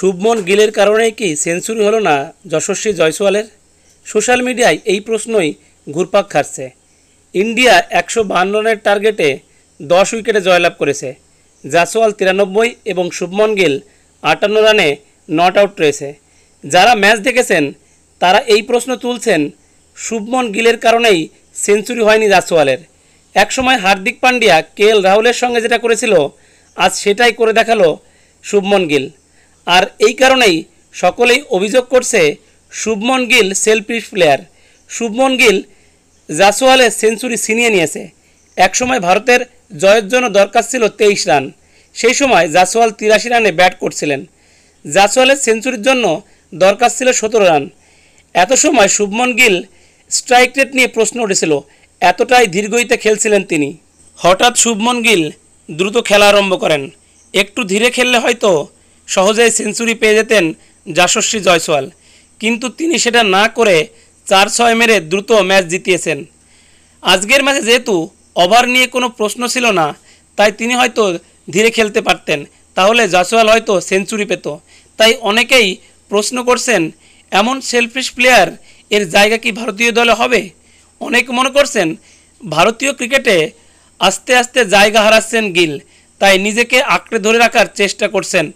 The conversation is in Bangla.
শুভমন গিলের কারণে কি সেঞ্চুরি হলো না যশস্বী জয়সওয়ালের সোশ্যাল মিডিয়ায় এই প্রশ্নই ঘুরপাক খাচ্ছে ইন্ডিয়া একশো বাহান্ন রানের টার্গেটে দশ উইকেটে জয়লাভ করেছে জাসওয়াল তিরানব্বই এবং শুভমন গিল আটান্ন রানে নট আউট রয়েছে যারা ম্যাচ দেখেছেন তারা এই প্রশ্ন তুলছেন শুভমন গিলের কারণেই সেঞ্চুরি হয়নি জাসওয়ালের একসময় হার্দিক পান্ডিয়া কে এল রাহুলের সঙ্গে যেটা করেছিল আজ সেটাই করে দেখালো শুভমন গিল আর এই কারণেই সকলেই অভিযোগ করছে শুভমন গিল সেলফিশ প্লেয়ার শুভমন গিল জাসোয়ালে সেঞ্চুরি ছিনিয়ে নিয়েছে একসময় ভারতের জয়ের জন্য দরকার ছিল তেইশ রান সেই সময় জাসোয়াল তিরাশি রানে ব্যাট করছিলেন জাসোয়ালের সেঞ্চুরির জন্য দরকার ছিল সতেরো রান এত সময় শুভমন গিল স্ট্রাইক রেট নিয়ে প্রশ্ন উঠেছিল এতটাই দীর্ঘইতে খেলছিলেন তিনি হঠাৎ শুভমন গিল দ্রুত খেলা আরম্ভ করেন একটু ধীরে খেললে হয়তো সহজেই সেঞ্চুরি পেয়ে যেতেন যশস্বী জয়সওয়াল কিন্তু তিনি সেটা না করে চার ছয় মেরে দ্রুত ম্যাচ জিতিয়েছেন আজকের ম্যাচে যেহেতু ওভার নিয়ে কোনো প্রশ্ন ছিল না তাই তিনি হয়তো ধীরে খেলতে পারতেন তাহলে জয়সওয়াল হয়তো সেঞ্চুরি পেত তাই অনেকেই প্রশ্ন করছেন এমন সেলফিশ প্লেয়ার এর জায়গা কি ভারতীয় দলে হবে অনেক মনে করছেন ভারতীয় ক্রিকেটে আস্তে আস্তে জায়গা হারাচ্ছেন গিল তাই নিজেকে আঁকড়ে ধরে রাখার চেষ্টা করছেন